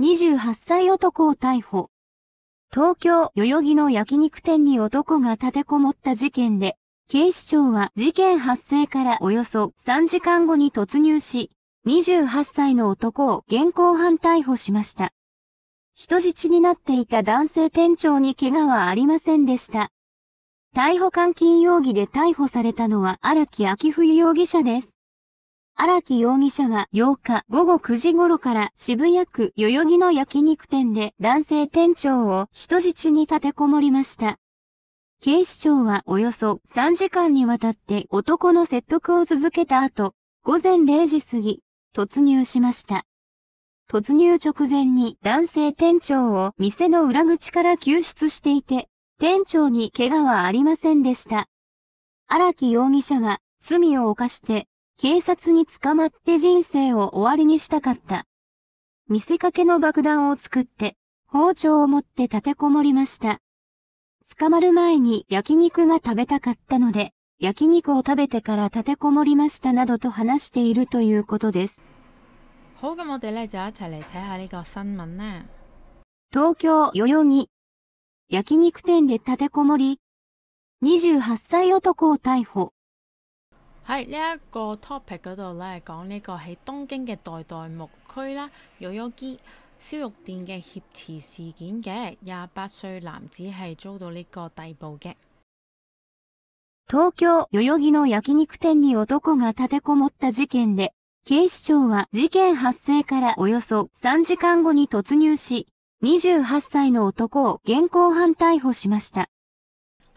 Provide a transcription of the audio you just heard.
28歳男を逮捕。東京代々木の焼肉店に男が立てこもった事件で、警視庁は事件発生からおよそ3時間後に突入し、28歳の男を現行犯逮捕しました。人質になっていた男性店長に怪我はありませんでした。逮捕監禁容疑で逮捕されたのは荒木昭冬容疑者です。荒木容疑者は8日午後9時頃から渋谷区代々木の焼肉店で男性店長を人質に立てこもりました。警視庁はおよそ3時間にわたって男の説得を続けた後、午前0時過ぎ、突入しました。突入直前に男性店長を店の裏口から救出していて、店長に怪我はありませんでした。荒木容疑者は罪を犯して警察に捕まって人生を終わりにしたかった。見せかけの爆弾を作って、包丁を持って立てこもりました。捕まる前に焼肉が食べたかったので、焼肉を食べてから立てこもりましたなどと話しているということです。好一新聞東京代々木焼肉店で立てこもり、28歳男を逮捕。喺呢一個 topic 嗰度咧，講呢個喺東京嘅代代木區啦有有機燒肉店嘅挟持事件嘅廿八歲男子係遭到呢個逮捕嘅。東京代々木の焼肉店に男が立てこもった事件で、警視庁は事件発生からおよそ3時間後に突入し、28歳の男を現行犯逮捕しました。